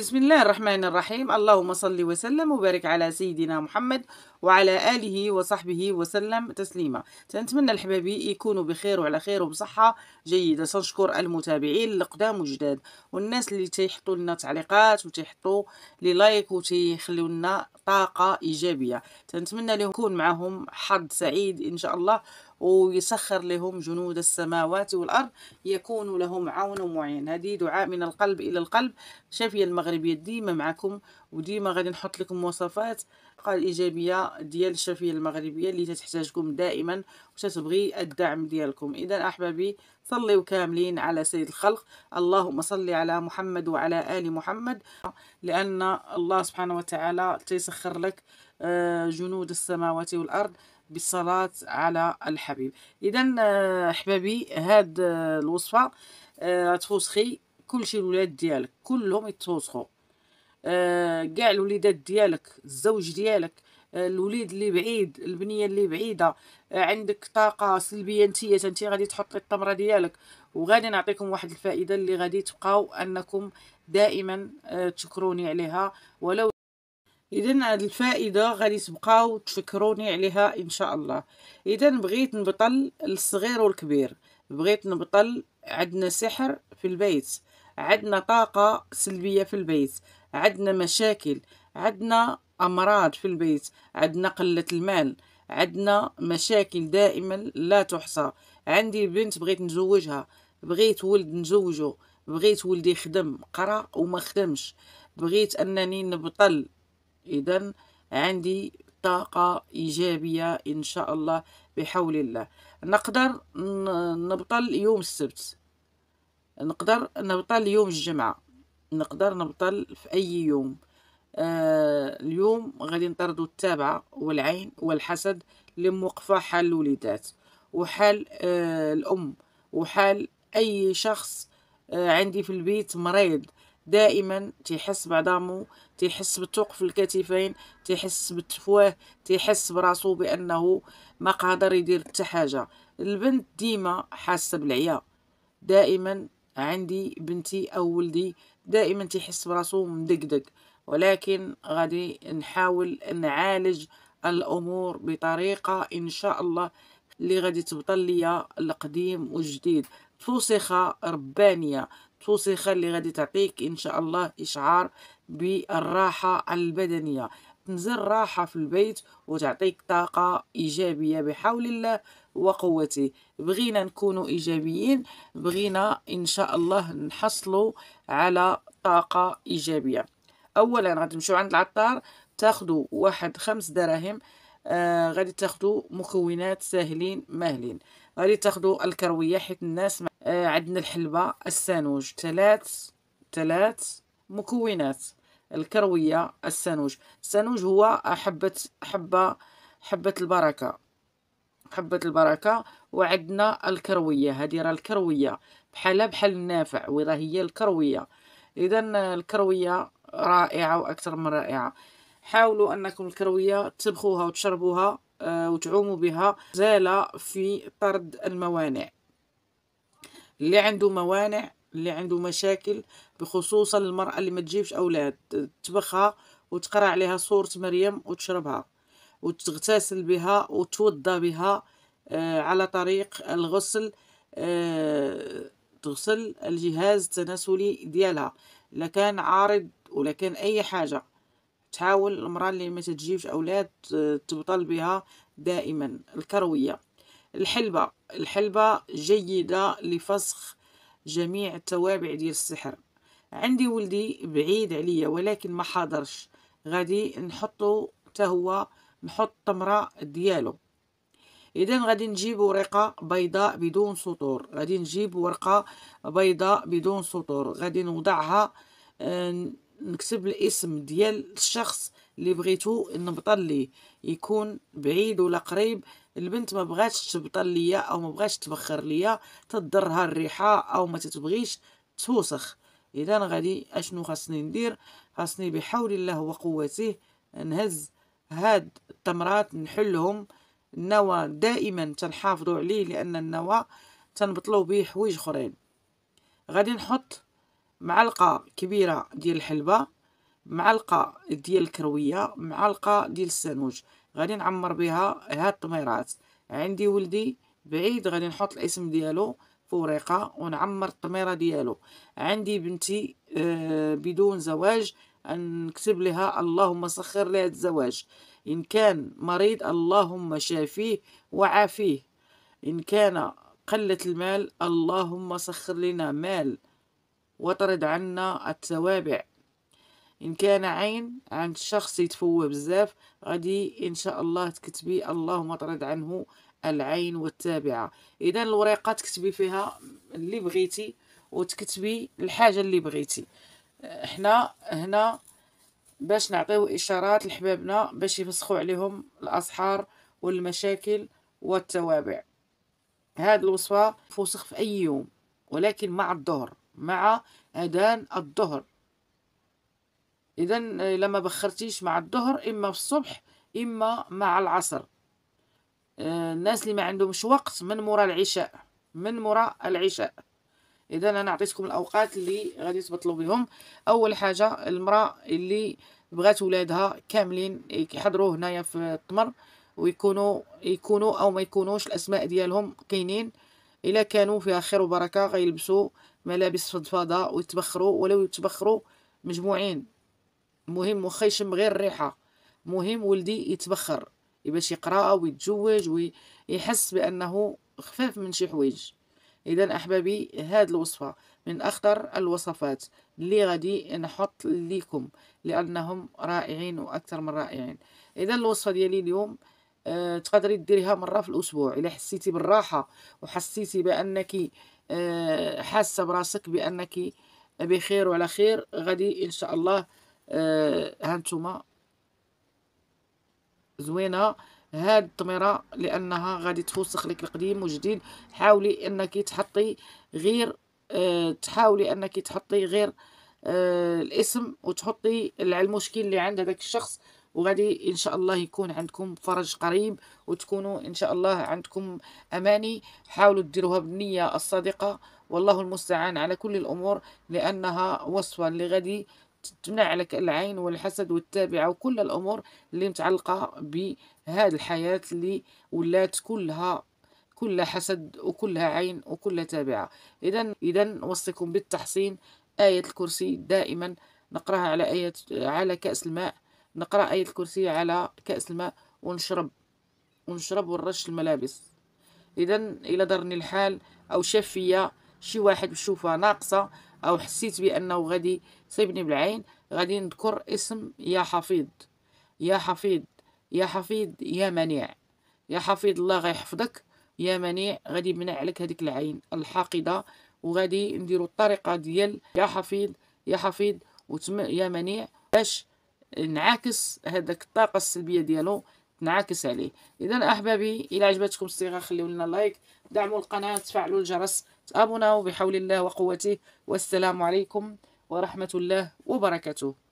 بسم الله الرحمن الرحيم اللهم صل وسلم وبارك على سيدنا محمد وعلى آله وصحبه وسلم تسليما تنتمنى الحبابي يكونوا بخير وعلى خير وبصحة جيدة سنشكر المتابعين القدام وجداد والناس اللي تيحطوا لنا تعليقات وتيحطوا لي لايك وتيخليو لنا طاقة إيجابية تنتمنى لهم يكون معهم حظ سعيد إن شاء الله ويسخر لهم جنود السماوات والأرض يكون لهم عون معين هذه دعاء من القلب إلى القلب شافية المغربية ديما معكم وديما غادي نحط لكم مواصفات الإيجابية ديال الشافية المغربية اللي تحتاجكم دائما وتتبغي الدعم ديالكم إذا أحبابي صلوا كاملين على سيد الخلق اللهم صل على محمد وعلى آل محمد لأن الله سبحانه وتعالى تيسخر لك آه، جنود السماوات والأرض بالصلاة على الحبيب إذا آه، أحبابي هاد آه، الوصفة آه، تفوسخي كلشي الولاد ديالك كلهم يتوسخوا كاع الوليدات ديالك الزوج ديالك الوليد اللي بعيد البنيه اللي بعيده عندك طاقه سلبيه نتيا انت غادي تحطي التمره ديالك وغادي نعطيكم واحد الفائده اللي غادي تبقاو انكم دائما تشكروني عليها ولو اذا الفائده غادي تبقاو تفكروني عليها ان شاء الله اذا بغيت نبطل الصغير والكبير بغيت نبطل عندنا سحر في البيت عندنا طاقه سلبيه في البيت عندنا مشاكل عندنا امراض في البيت عندنا قله المال عندنا مشاكل دائما لا تحصى عندي بنت بغيت نزوجها بغيت ولد نزوجه بغيت ولدي يخدم قرا وما خدمش بغيت انني نبطل إذا عندي طاقة إيجابية إن شاء الله بحول الله نقدر نبطل يوم السبت نقدر نبطل يوم الجمعة نقدر نبطل في أي يوم آه اليوم غادي نطردو التابعة والعين والحسد لموقفه موقفة حال الوليدات وحال آه الأم وحال أي شخص آه عندي في البيت مريض دائما تيحس بعظامو تيحس بالثقل في الكتفين تيحس بالتفواه تيحس براسو بانه ما قادر يدير حتى حاجه البنت ديما حاسه بالعيا دائما عندي بنتي او ولدي دائما تيحس براسو مدقدق ولكن غادي نحاول نعالج الامور بطريقه ان شاء الله اللي غادي تبطل ليا القديم والجديد فوسخه ربانيه توسخ اللي غادي تعطيك ان شاء الله اشعار بالراحه البدنيه تنزل راحه في البيت وتعطيك طاقه ايجابيه بحول الله وقوته بغينا نكونوا ايجابيين بغينا ان شاء الله نحصلوا على طاقه ايجابيه اولا غادي نمشيو عند العطار تاخدوا واحد خمس دراهم آه غادي تاخدوا مكونات ساهلين مهلين غادي تاخدوا الكرويه حيت الناس آه عندنا الحلبة السانوج ثلاث ثلاث مكونات الكروية السانوج السانوج هو حبة حبة حبة البركة حبة البركة وعندنا الكروية هذه راه الكروية بحالها بحال النافع وراه هي الكروية إذا الكروية رائعة وأكثر من رائعة حاولوا أنكم الكروية تبخوها وتشربوها آه، وتعوموا بها زالة في طرد الموانع اللي عنده موانع اللي عنده مشاكل بخصوصا المرأة اللي ما تجيبش أولاد تبخها وتقرا عليها سورة مريم وتشربها وتغتسل بها وتوضى بها آه على طريق الغسل آه تغسل الجهاز التناسلي ديالها لكان عارض ولا كان اي حاجه تحاول المراه اللي ما تجيبش اولاد آه، تبطل بها دائما الكرويه الحلبة الحلبة جيدة لفسخ جميع التوابع ديال السحر عندي ولدي بعيد عليا ولكن ما حاضرش غادي نحطو حتى هو نحط التمره ديالو اذا غادي نجيب ورقه بيضاء بدون سطور غادي نجيب ورقه بيضاء بدون سطور غادي نوضعها آه، نكتب الاسم ديال الشخص اللي بغيتو نبطل ليه يكون بعيد ولا قريب البنت ما بغاتش تبطل ليا او ما بغاتش تبخر ليا تضرها الريحه او ما تتبغيش توسخ اذا غادي اشنو خاصني ندير خاصني بحول الله وقوته نهز هاد التمرات نحلهم النوى دائما تنحافظوا عليه لان النوى تنبطلوا به حوايج اخرين غادي نحط معلقه كبيره ديال الحلبه معلقه ديال الكرويه معلقه ديال السانوج غادي نعمر بها هاد الطميرات عندي ولدي بعيد غادي نحط الاسم ديالو فوريقه ونعمر الطميره ديالو عندي بنتي آه، بدون زواج نكتب لها اللهم سخر لها الزواج ان كان مريض اللهم شافيه وعافيه ان كان قله المال اللهم سخر لنا مال وطرد عنا التوابع إن كان عين عند شخص يتفوه بزاف غادي إن شاء الله تكتبي اللهم اطرد عنه العين والتابعة إذا الورقة تكتبي فيها اللي بغيتي وتكتبي الحاجة اللي بغيتي احنا هنا باش نعطيو إشارات لحبابنا باش يفسخوا عليهم الأسحار والمشاكل والتوابع هذه الوصفة فسخ في أي يوم ولكن مع الظهر مع أذان الظهر إذا إلا آه، ما بخرتيش مع الظهر إما في الصبح إما مع العصر آه، الناس اللي ما عندهمش وقت من مورا العشاء من مورا العشاء اذا انا عطيتكم الاوقات اللي غادي تبطلوا بهم اول حاجه المراه اللي بغات ولادها كاملين يحضروا هنايا في التمر ويكونوا يكونوا او ما يكونوش الاسماء ديالهم كاينين الا كانوا فيها خير وبركه غيلبسوا ملابس فضفاضه ويتبخروا ولو يتبخروا مجموعين مهم واخا يشم غير الريحه مهم ولدي يتبخر باش يقرا ويتزوج ويحس بانه خفاف من شي حوايج اذا احبابي هاد الوصفه من اخطر الوصفات اللي غادي نحط ليكم لانهم رائعين واكثر من رائعين اذا الوصفه ديالي اليوم أه تقدري ديريها مره في الاسبوع الا حسيتي بالراحه وحسيتي بانك أه حاسه براسك بانك بخير وعلى خير غادي ان شاء الله آه، هانتوما زوينه هاد التميره لانها غادي تفسخ لك القديم والجديد حاولي انك تحطي غير أه تحاولي انك تحطي غير أه الاسم وتحطي على المشكل اللي عند هذاك الشخص وغادي ان شاء الله يكون عندكم فرج قريب وتكونوا ان شاء الله عندكم اماني حاولوا ديروها بالنيه الصادقه والله المستعان على كل الامور لانها وصفه اللي غادي تمنع لك العين والحسد والتابعة وكل الأمور اللي متعلقة بهذه الحياة اللي ولات كلها كلها حسد وكلها عين وكلها تابعة إذا إذا وصيكم بالتحصين آية الكرسي دائما نقراها على آية على كأس الماء نقرأ آية الكرسي على كأس الماء ونشرب ونشرب ونرش الملابس إذا إلى درني الحال أو شافية شي واحد بشوفها ناقصة او حسيت بانه غادي يصيبني بالعين غادي نذكر اسم يا حفيظ يا حفيظ يا حفيظ يا منيع يا حفيظ الله غيحفظك يا منيع غادي يمنع عليك هذيك العين الحاقده وغادي نديروا الطريقه ديال يا حفيظ يا حفيظ وتم يا منيع باش نعاكس هذاك الطاقه السلبيه ديالو نعاكس عليه اذا احبابي الى عجبتكم الصيغه خليو لنا لايك دعموا القناه تفعلوا الجرس أبنا وبحول الله وقوته والسلام عليكم ورحمة الله وبركاته